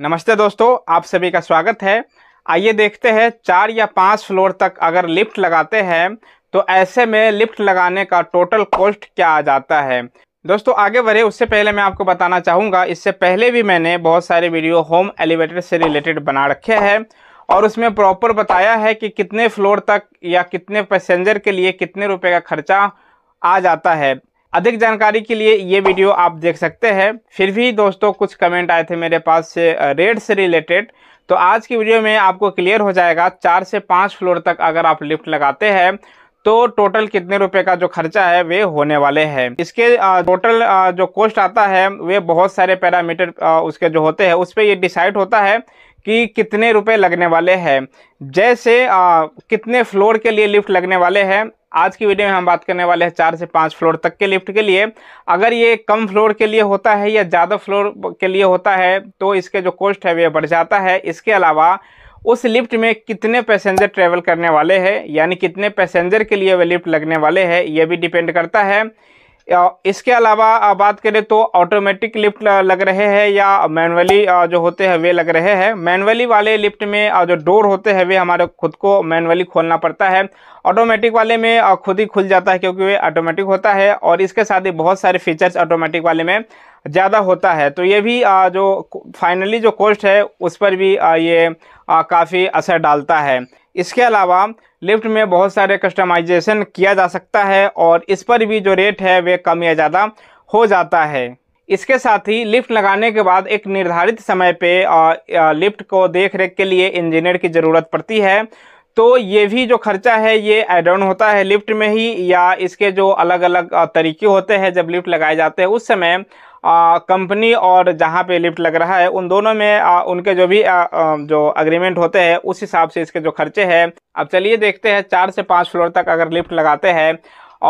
नमस्ते दोस्तों आप सभी का स्वागत है आइए देखते हैं चार या पाँच फ्लोर तक अगर लिफ्ट लगाते हैं तो ऐसे में लिफ्ट लगाने का टोटल कॉस्ट क्या आ जाता है दोस्तों आगे बढ़े उससे पहले मैं आपको बताना चाहूँगा इससे पहले भी मैंने बहुत सारे वीडियो होम एलिवेटर से रिलेटेड बना रखे हैं और उसमें प्रॉपर बताया है कि कितने फ्लोर तक या कितने पैसेंजर के लिए कितने रुपये का खर्चा आ जाता है अधिक जानकारी के लिए ये वीडियो आप देख सकते हैं फिर भी दोस्तों कुछ कमेंट आए थे मेरे पास से रेट से रिलेटेड तो आज की वीडियो में आपको क्लियर हो जाएगा चार से पाँच फ्लोर तक अगर आप लिफ्ट लगाते हैं तो टोटल कितने रुपए का जो खर्चा है वे होने वाले हैं इसके टोटल जो कॉस्ट आता है वे बहुत सारे पैरामीटर उसके जो होते हैं उस पर ये डिसाइड होता है कि कितने रुपए लगने वाले हैं जैसे कितने फ्लोर के लिए लिफ्ट लगने वाले हैं आज की वीडियो में हम बात करने वाले हैं चार से पाँच फ्लोर तक के लिफ्ट के लिए अगर ये कम फ्लोर के लिए होता है या ज़्यादा फ्लोर के लिए होता है तो इसके जो कॉस्ट है वह बढ़ जाता है इसके अलावा उस लिफ्ट में कितने पैसेंजर ट्रेवल करने वाले हैं यानी कितने पैसेंजर के लिए वह लिफ्ट लगने वाले हैं यह भी डिपेंड करता है इसके अलावा बात करें तो ऑटोमेटिक लिफ्ट लग रहे हैं या मैनुअली जो होते हैं वे लग रहे हैं मैनुअली वाले लिफ्ट में जो डोर होते हैं वे हमारे खुद को मैनुअली खोलना पड़ता है ऑटोमेटिक वाले में खुद ही खुल जाता है क्योंकि वे ऑटोमेटिक होता है और इसके साथ ही बहुत सारे फीचर्स ऑटोमेटिक वाले में ज़्यादा होता है तो ये भी जो फाइनली जो कॉस्ट है उस पर भी ये काफ़ी असर डालता है इसके अलावा लिफ्ट में बहुत सारे कस्टमाइजेशन किया जा सकता है और इस पर भी जो रेट है वे कम या ज़्यादा हो जाता है इसके साथ ही लिफ्ट लगाने के बाद एक निर्धारित समय पे लिफ्ट को देख रेख के लिए इंजीनियर की ज़रूरत पड़ती है तो ये भी जो खर्चा है ये एड ऑन होता है लिफ्ट में ही या इसके जो अलग अलग तरीके होते हैं जब लिफ्ट लगाए जाते हैं उस समय कंपनी और जहाँ पे लिफ्ट लग रहा है उन दोनों में आ, उनके जो भी आ, जो अग्रीमेंट होते हैं उस हिसाब से इसके जो खर्चे हैं अब चलिए देखते हैं चार से पाँच फ्लोर तक अगर लिफ्ट लगाते हैं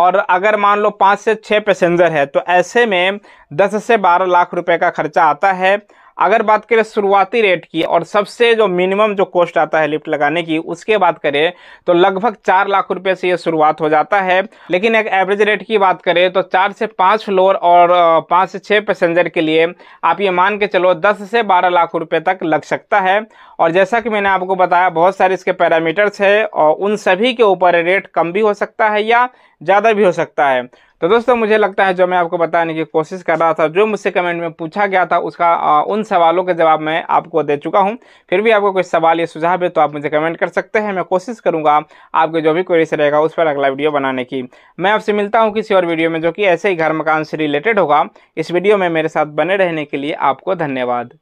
और अगर मान लो पाँच से छः पैसेंजर है तो ऐसे में दस से बारह लाख रुपये का खर्चा आता है अगर बात करें शुरुआती रेट की और सबसे जो मिनिमम जो कॉस्ट आता है लिफ्ट लगाने की उसके बात करें तो लगभग चार लाख रुपए से ये शुरुआत हो जाता है लेकिन एक एवरेज रेट की बात करें तो चार से पाँच फ्लोर और पाँच से छः पैसेंजर के लिए आप ये मान के चलो दस से बारह लाख रुपये तक लग सकता है और जैसा कि मैंने आपको बताया बहुत सारे इसके पैरामीटर्स है और उन सभी के ऊपर रेट कम भी हो सकता है या ज़्यादा भी हो सकता है तो दोस्तों मुझे लगता है जो मैं आपको बताने की कोशिश कर रहा था जो मुझसे कमेंट में पूछा गया था उसका आ, उन सवालों के जवाब मैं आपको दे चुका हूं फिर भी आपको कोई सवाल या सुझाव है तो आप मुझे कमेंट कर सकते हैं मैं कोशिश करूंगा आपके जो भी क्वेरीज रहेगा उस पर अगला वीडियो बनाने की मैं आपसे मिलता हूँ किसी और वीडियो में जो कि ऐसे ही घर मकान से रिलेटेड होगा इस वीडियो में मेरे साथ बने रहने के लिए आपको धन्यवाद